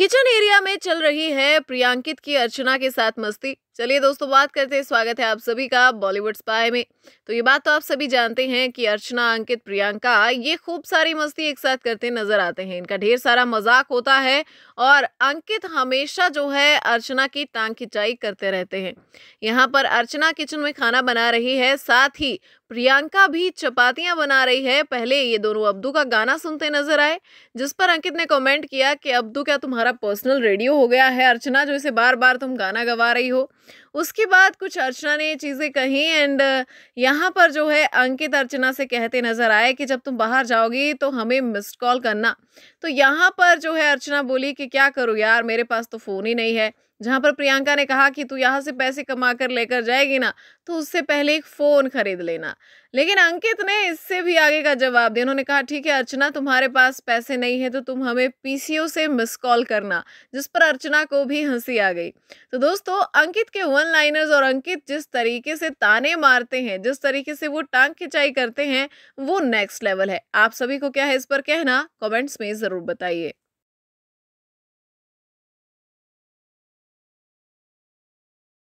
kitchen area में चल रही है प्रियांकित की अर्चना के साथ मस्ती चलिए दोस्तों बात करते हैं स्वागत है आप सभी का बॉलीवुड स्पाई में तो ये बात तो आप सभी जानते हैं कि अर्चना अंकित प्रियंका ये खूब सारी मस्ती एक साथ करते नजर आते हैं इनका ढेर सारा मजाक होता है और अंकित हमेशा जो है अर्चना की टांग खिंचाई करते रहते हैं यहाँ पर अर्चना किचन में खाना बना रही है साथ ही प्रियंका भी चपातियां बना रही है पहले ये दोनों अब्दू का गाना सुनते नजर आए जिस पर अंकित ने कमेंट किया कि अब्दू क्या तुम्हारा पर्सनल रेडियो हो गया है अर्चना जो इसे बार बार तुम गाना गवा रही हो उसके बाद कुछ अर्चना ने ये चीज़ें कही एंड यहाँ पर जो है अंकित अर्चना से कहते नज़र आए कि जब तुम बाहर जाओगी तो हमें मिस्ड कॉल करना तो यहाँ पर जो है अर्चना बोली कि क्या करूँ यार मेरे पास तो फ़ोन ही नहीं है जहां पर प्रियंका ने कहा कि तू यहाँ से पैसे कमा कर लेकर जाएगी ना तो उससे पहले एक फ़ोन खरीद लेना लेकिन अंकित ने इससे भी आगे का जवाब दिया उन्होंने कहा ठीक है अर्चना तुम्हारे पास पैसे नहीं है तो तुम हमें पीसीओ से मिस कॉल करना जिस पर अर्चना को भी हंसी आ गई तो दोस्तों अंकित के वन लाइनर्स और अंकित जिस तरीके से ताने मारते हैं जिस तरीके से वो टांग खिंचाई करते हैं वो नेक्स्ट लेवल है आप सभी को क्या है इस पर कहना कॉमेंट्स में ज़रूर बताइए